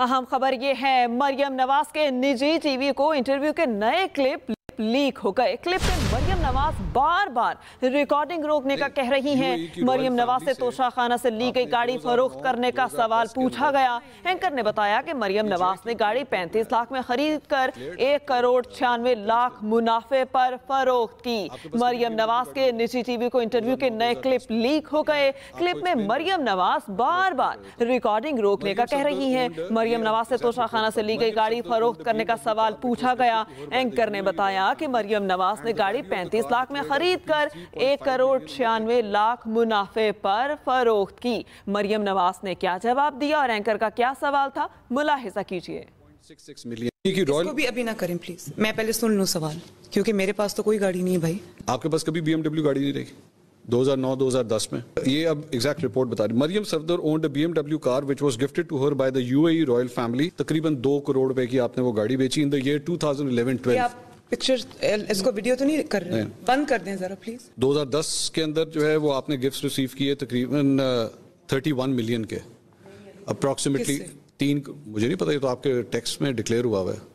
अहम खबर ये है मरियम नवाज के निजी टीवी को इंटरव्यू के नए क्लिप लीक हो गए क्लिप में मरियम नवाज बार बार रिकॉर्डिंग रोकने का कह रही हैं मरियम नवाज से तोशाखाना से ली गई गाड़ी फरोख्त करने का सवाल पूछा गया एंकर ने बताया कि मरियम नवाज ने गाड़ी पैंतीस लाख में खरीद कर एक करोड़ छियानवे लाख मुनाफे पर फरोख्त की मरियम नवाज के निजी टीवी को इंटरव्यू के नए क्लिप लीक हो गए क्लिप में मरियम नवाज बार बार रिकॉर्डिंग रोकने का कह रही है मरियम नवाज से तोशाखाना से ली गई गाड़ी फरोख्त करने का सवाल पूछा गया एंकर ने बताया कहा कि मरियम नवाज ने गाड़ी 35 लाख में खरीद कर एक करोड़ छियानवे लाख मुनाफे पर फरोख्त की मरियम नवाज ने क्या जवाब दिया और एंकर का क्या सवाल था मुलाहिजा कीजिए इसको भी अभी ना करें प्लीज मैं पहले सुन लूँ सवाल क्योंकि मेरे पास तो कोई गाड़ी नहीं है भाई आपके पास कभी बीएमडब्ल्यू गाड़ी नहीं 2009-2010 में ये अब एग्जैक्ट रिपोर्ट बता रही Maryam Safdar owned B car which was gifted to her by the UAE royal family तकरीबन दो करोड़ रुपए की आपने वो गाड़ी बेची इन द ईयर 2011-12 पिक्चर इसको वीडियो तो नहीं कर रहे बंद कर दें जरा प्लीज 2010 के अंदर जो है वो आपने गिफ्ट्स रिसीव किए तकरीबन 31 मिलियन के अप्रोक्सीमेटली तीन मुझे नहीं पता ये तो आपके टैक्स में डिक्लेयर हुआ हुआ है